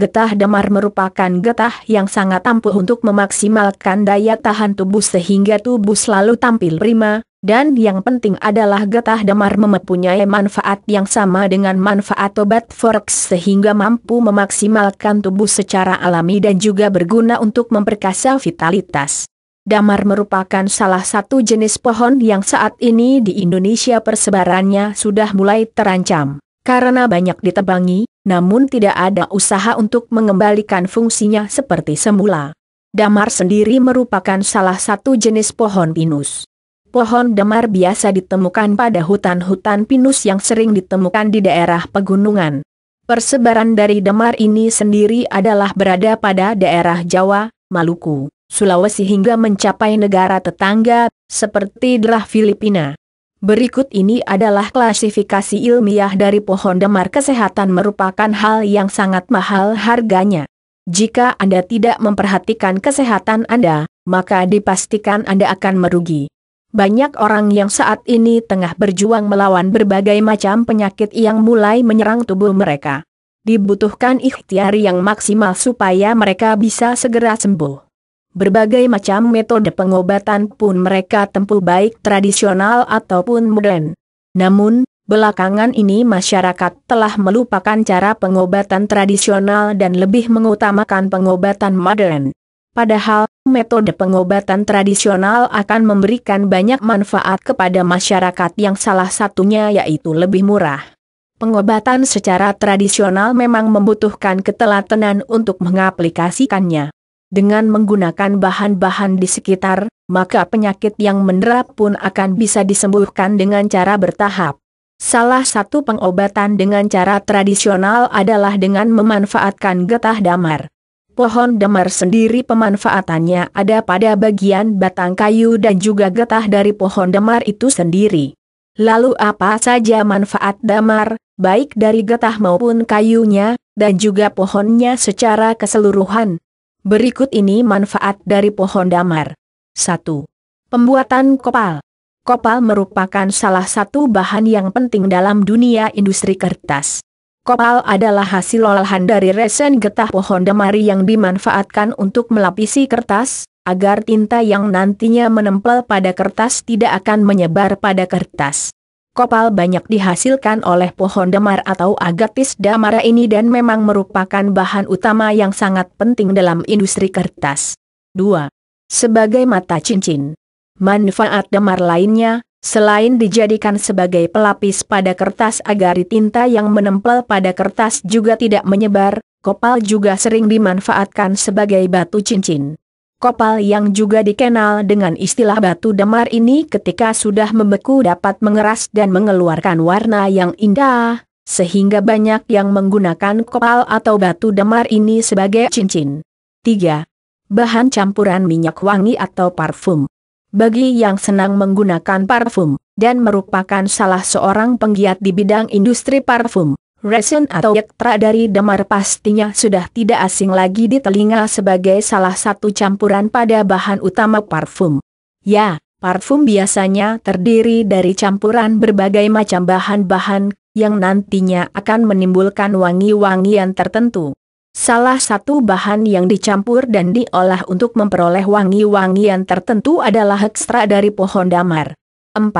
Getah damar merupakan getah yang sangat ampuh untuk memaksimalkan daya tahan tubuh sehingga tubuh selalu tampil prima, dan yang penting adalah getah damar mempunyai manfaat yang sama dengan manfaat obat forex sehingga mampu memaksimalkan tubuh secara alami dan juga berguna untuk memperkasa vitalitas. Damar merupakan salah satu jenis pohon yang saat ini di Indonesia persebarannya sudah mulai terancam. Karena banyak ditebangi, namun tidak ada usaha untuk mengembalikan fungsinya seperti semula. Damar sendiri merupakan salah satu jenis pohon pinus. Pohon damar biasa ditemukan pada hutan-hutan pinus yang sering ditemukan di daerah pegunungan. Persebaran dari damar ini sendiri adalah berada pada daerah Jawa, Maluku, Sulawesi hingga mencapai negara tetangga, seperti daerah Filipina. Berikut ini adalah klasifikasi ilmiah dari pohon demar kesehatan merupakan hal yang sangat mahal harganya. Jika Anda tidak memperhatikan kesehatan Anda, maka dipastikan Anda akan merugi. Banyak orang yang saat ini tengah berjuang melawan berbagai macam penyakit yang mulai menyerang tubuh mereka. Dibutuhkan ikhtiar yang maksimal supaya mereka bisa segera sembuh. Berbagai macam metode pengobatan pun mereka tempuh baik tradisional ataupun modern. Namun, belakangan ini masyarakat telah melupakan cara pengobatan tradisional dan lebih mengutamakan pengobatan modern. Padahal, metode pengobatan tradisional akan memberikan banyak manfaat kepada masyarakat yang salah satunya yaitu lebih murah. Pengobatan secara tradisional memang membutuhkan ketelatenan untuk mengaplikasikannya. Dengan menggunakan bahan-bahan di sekitar, maka penyakit yang mendera pun akan bisa disembuhkan dengan cara bertahap. Salah satu pengobatan dengan cara tradisional adalah dengan memanfaatkan getah damar. Pohon damar sendiri pemanfaatannya ada pada bagian batang kayu dan juga getah dari pohon damar itu sendiri. Lalu apa saja manfaat damar, baik dari getah maupun kayunya, dan juga pohonnya secara keseluruhan? Berikut ini manfaat dari pohon damar. 1. Pembuatan kopal. Kopal merupakan salah satu bahan yang penting dalam dunia industri kertas. Kopal adalah hasil olahan dari resin getah pohon damari yang dimanfaatkan untuk melapisi kertas, agar tinta yang nantinya menempel pada kertas tidak akan menyebar pada kertas kopal banyak dihasilkan oleh pohon damar atau agatis damara ini dan memang merupakan bahan utama yang sangat penting dalam industri kertas. 2. Sebagai mata cincin. Manfaat damar lainnya, selain dijadikan sebagai pelapis pada kertas agar tinta yang menempel pada kertas juga tidak menyebar, kopal juga sering dimanfaatkan sebagai batu cincin. Kopal yang juga dikenal dengan istilah batu damar ini ketika sudah membeku dapat mengeras dan mengeluarkan warna yang indah, sehingga banyak yang menggunakan kopal atau batu damar ini sebagai cincin. 3. Bahan campuran minyak wangi atau parfum Bagi yang senang menggunakan parfum, dan merupakan salah seorang penggiat di bidang industri parfum, Resin atau yektra dari Damar pastinya sudah tidak asing lagi di telinga sebagai salah satu campuran pada bahan utama parfum. Ya, parfum biasanya terdiri dari campuran berbagai macam bahan-bahan yang nantinya akan menimbulkan wangi-wangian tertentu. Salah satu bahan yang dicampur dan diolah untuk memperoleh wangi-wangian tertentu adalah ekstra dari pohon damar. 4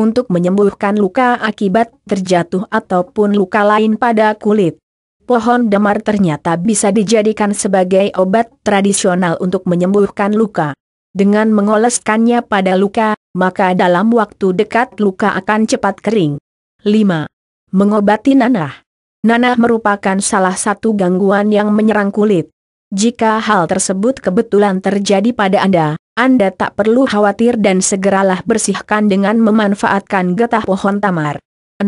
untuk menyembuhkan luka akibat terjatuh ataupun luka lain pada kulit. Pohon damar ternyata bisa dijadikan sebagai obat tradisional untuk menyembuhkan luka. Dengan mengoleskannya pada luka, maka dalam waktu dekat luka akan cepat kering. 5. Mengobati nanah. Nanah merupakan salah satu gangguan yang menyerang kulit. Jika hal tersebut kebetulan terjadi pada Anda, Anda tak perlu khawatir dan segeralah bersihkan dengan memanfaatkan getah pohon tamar. 6.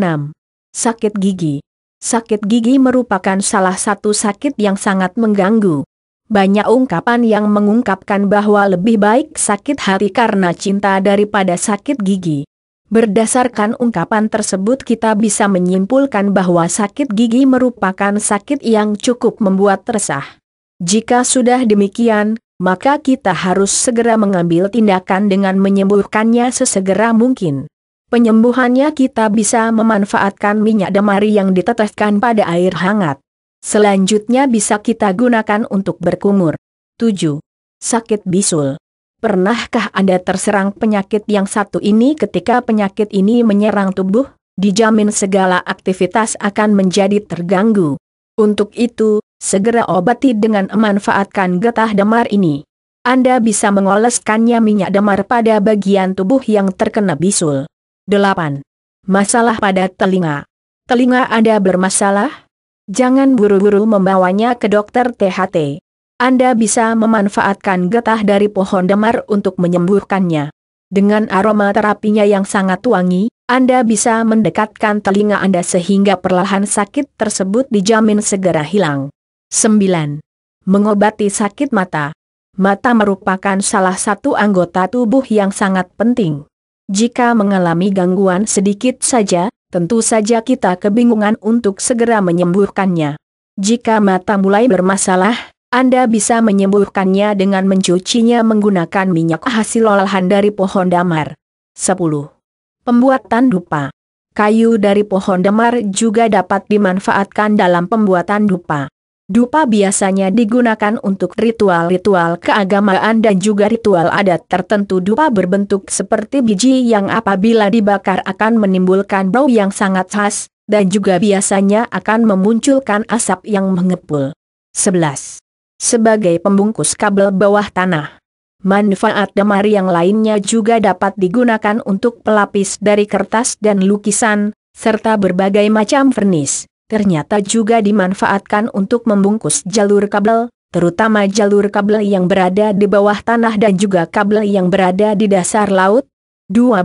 Sakit gigi Sakit gigi merupakan salah satu sakit yang sangat mengganggu. Banyak ungkapan yang mengungkapkan bahwa lebih baik sakit hati karena cinta daripada sakit gigi. Berdasarkan ungkapan tersebut kita bisa menyimpulkan bahwa sakit gigi merupakan sakit yang cukup membuat resah. Jika sudah demikian, maka kita harus segera mengambil tindakan dengan menyembuhkannya sesegera mungkin. Penyembuhannya kita bisa memanfaatkan minyak demari yang diteteskan pada air hangat. Selanjutnya bisa kita gunakan untuk berkumur. 7. Sakit bisul. Pernahkah Anda terserang penyakit yang satu ini ketika penyakit ini menyerang tubuh? Dijamin segala aktivitas akan menjadi terganggu. Untuk itu, Segera obati dengan memanfaatkan getah demar ini. Anda bisa mengoleskannya minyak demar pada bagian tubuh yang terkena bisul. 8. Masalah pada telinga. Telinga Anda bermasalah? Jangan buru-buru membawanya ke dokter THT. Anda bisa memanfaatkan getah dari pohon demar untuk menyembuhkannya. Dengan aroma terapinya yang sangat wangi, Anda bisa mendekatkan telinga Anda sehingga perlahan sakit tersebut dijamin segera hilang. 9. Mengobati sakit mata. Mata merupakan salah satu anggota tubuh yang sangat penting. Jika mengalami gangguan sedikit saja, tentu saja kita kebingungan untuk segera menyembuhkannya. Jika mata mulai bermasalah, Anda bisa menyembuhkannya dengan mencucinya menggunakan minyak hasil olahan dari pohon damar. 10. Pembuatan dupa. Kayu dari pohon damar juga dapat dimanfaatkan dalam pembuatan dupa. Dupa biasanya digunakan untuk ritual-ritual keagamaan dan juga ritual adat tertentu. Dupa berbentuk seperti biji yang apabila dibakar akan menimbulkan bau yang sangat khas, dan juga biasanya akan memunculkan asap yang mengepul. 11. Sebagai pembungkus kabel bawah tanah. Manfaat damar yang lainnya juga dapat digunakan untuk pelapis dari kertas dan lukisan, serta berbagai macam vernis ternyata juga dimanfaatkan untuk membungkus jalur kabel, terutama jalur kabel yang berada di bawah tanah dan juga kabel yang berada di dasar laut. 12.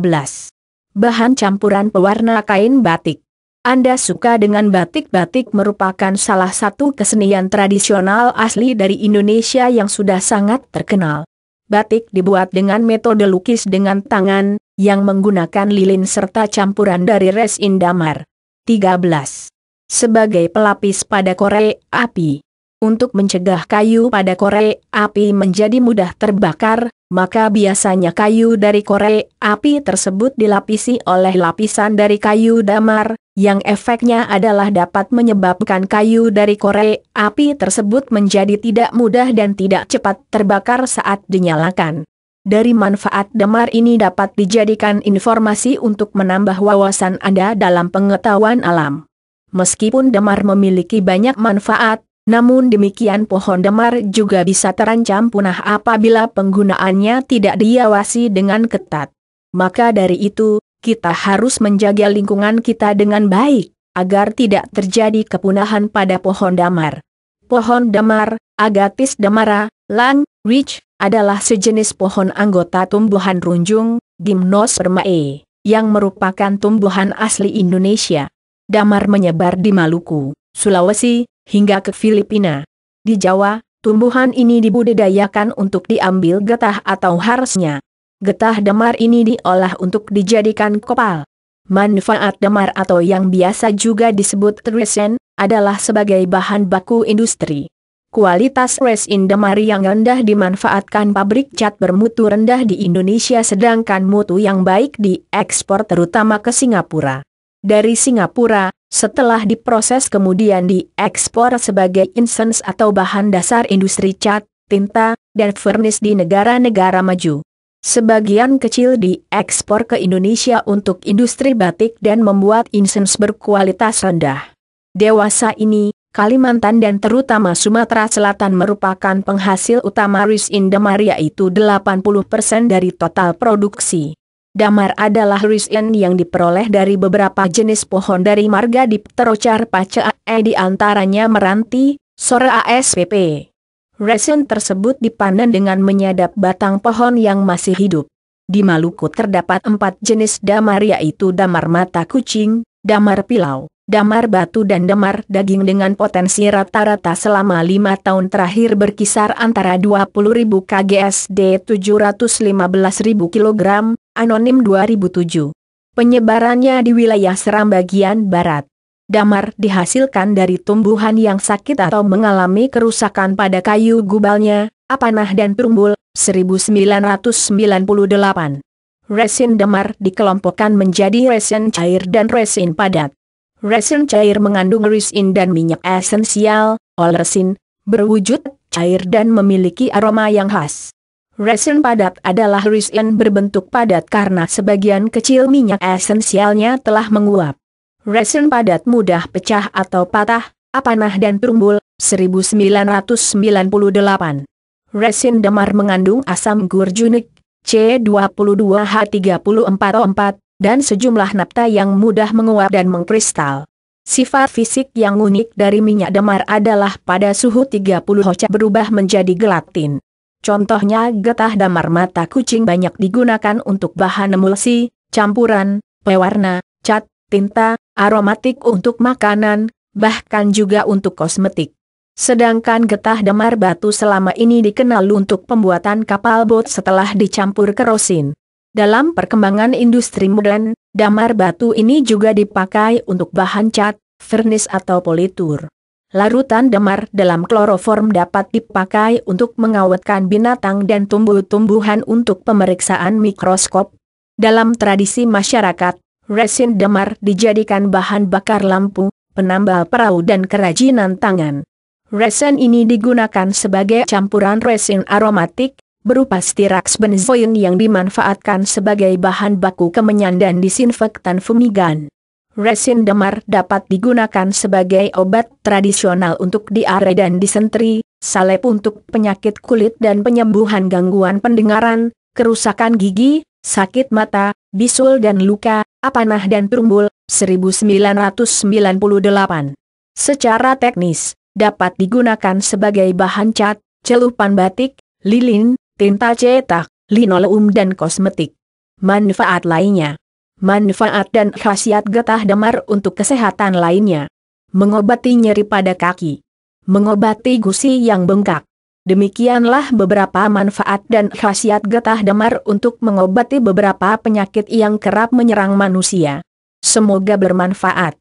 Bahan campuran pewarna kain batik Anda suka dengan batik-batik merupakan salah satu kesenian tradisional asli dari Indonesia yang sudah sangat terkenal. Batik dibuat dengan metode lukis dengan tangan, yang menggunakan lilin serta campuran dari resin damar. 13 sebagai pelapis pada korek api. Untuk mencegah kayu pada korek api menjadi mudah terbakar, maka biasanya kayu dari korek api tersebut dilapisi oleh lapisan dari kayu damar, yang efeknya adalah dapat menyebabkan kayu dari korek api tersebut menjadi tidak mudah dan tidak cepat terbakar saat dinyalakan. Dari manfaat damar ini dapat dijadikan informasi untuk menambah wawasan Anda dalam pengetahuan alam. Meskipun demar memiliki banyak manfaat, namun demikian pohon demar juga bisa terancam punah apabila penggunaannya tidak diawasi dengan ketat. Maka dari itu, kita harus menjaga lingkungan kita dengan baik, agar tidak terjadi kepunahan pada pohon damar. Pohon damar, Agatis damara, lang, rich, adalah sejenis pohon anggota tumbuhan runjung, Gymnospermae, yang merupakan tumbuhan asli Indonesia damar menyebar di Maluku, Sulawesi, hingga ke Filipina. Di Jawa, tumbuhan ini dibudidayakan untuk diambil getah atau harusnya Getah damar ini diolah untuk dijadikan kopal. Manfaat damar atau yang biasa juga disebut resin adalah sebagai bahan baku industri. Kualitas resin damar yang rendah dimanfaatkan pabrik cat bermutu rendah di Indonesia sedangkan mutu yang baik diekspor terutama ke Singapura dari Singapura, setelah diproses kemudian diekspor sebagai insens atau bahan dasar industri cat, tinta, dan furnis di negara-negara maju. Sebagian kecil diekspor ke Indonesia untuk industri batik dan membuat insens berkualitas rendah. Dewasa ini, Kalimantan dan terutama Sumatera Selatan merupakan penghasil utama Riz Indemar itu 80% dari total produksi. Damar adalah risen yang diperoleh dari beberapa jenis pohon dari marga Dipterochar paceae eh, di antaranya meranti, sore ASPP. Resin tersebut dipanen dengan menyadap batang pohon yang masih hidup. Di Maluku terdapat empat jenis damar yaitu damar mata kucing, damar pilau, damar batu dan damar daging dengan potensi rata-rata selama lima tahun terakhir berkisar antara 20.000 kgsd 715.000 kg, Anonim 2007. Penyebarannya di wilayah Seram bagian barat. Damar dihasilkan dari tumbuhan yang sakit atau mengalami kerusakan pada kayu gubalnya, apanah dan perumbul, 1998. Resin damar dikelompokkan menjadi resin cair dan resin padat. Resin cair mengandung resin dan minyak esensial, olresin, berwujud cair dan memiliki aroma yang khas. Resin padat adalah resin berbentuk padat karena sebagian kecil minyak esensialnya telah menguap. Resin padat mudah pecah atau patah, apanah dan tumbul, 1998. Resin demar mengandung asam gurjunik, c 22 h o 4 dan sejumlah nafta yang mudah menguap dan mengkristal. Sifat fisik yang unik dari minyak demar adalah pada suhu 30 hoca berubah menjadi gelatin. Contohnya getah damar mata kucing banyak digunakan untuk bahan emulsi, campuran, pewarna, cat, tinta, aromatik untuk makanan, bahkan juga untuk kosmetik. Sedangkan getah damar batu selama ini dikenal untuk pembuatan kapal bot setelah dicampur kerosin. Dalam perkembangan industri modern, damar batu ini juga dipakai untuk bahan cat, vernis atau politur. Larutan demar dalam kloroform dapat dipakai untuk mengawetkan binatang dan tumbuh-tumbuhan untuk pemeriksaan mikroskop. Dalam tradisi masyarakat, resin demar dijadikan bahan bakar lampu, penambal perahu dan kerajinan tangan. Resin ini digunakan sebagai campuran resin aromatik, berupa stiraks benzoin yang dimanfaatkan sebagai bahan baku kemenyan dan disinfektan fumigan resin demar dapat digunakan sebagai obat tradisional untuk diare dan disentri, salep untuk penyakit kulit dan penyembuhan gangguan pendengaran, kerusakan gigi, sakit mata, bisul dan luka, apanah dan tumbul, 1998. Secara teknis, dapat digunakan sebagai bahan cat, celupan batik, lilin, tinta cetak, linoleum dan kosmetik. Manfaat lainnya manfaat dan khasiat getah damar untuk kesehatan lainnya. Mengobati nyeri pada kaki. Mengobati gusi yang bengkak. Demikianlah beberapa manfaat dan khasiat getah damar untuk mengobati beberapa penyakit yang kerap menyerang manusia. Semoga bermanfaat.